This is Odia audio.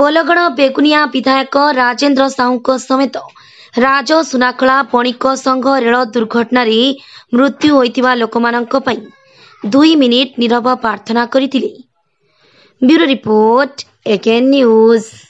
ବୋଲଗଡ ବେଗୁନିଆ ବିଧାୟକ ରାଜେନ୍ଦ୍ର ସାହୁଙ୍କ ସମେତ ରାଜ ସୁନାଖଳା ବଣିକ ସଂଘ ରେଳ ଦୁର୍ଘଟଣାରେ ମୃତ୍ୟୁ ହୋଇଥିବା ଲୋକମାନଙ୍କ ପାଇଁ ଦୁଇ ମିନିଟ୍ ନିରବ ପ୍ରାର୍ଥନା କରିଥିଲେ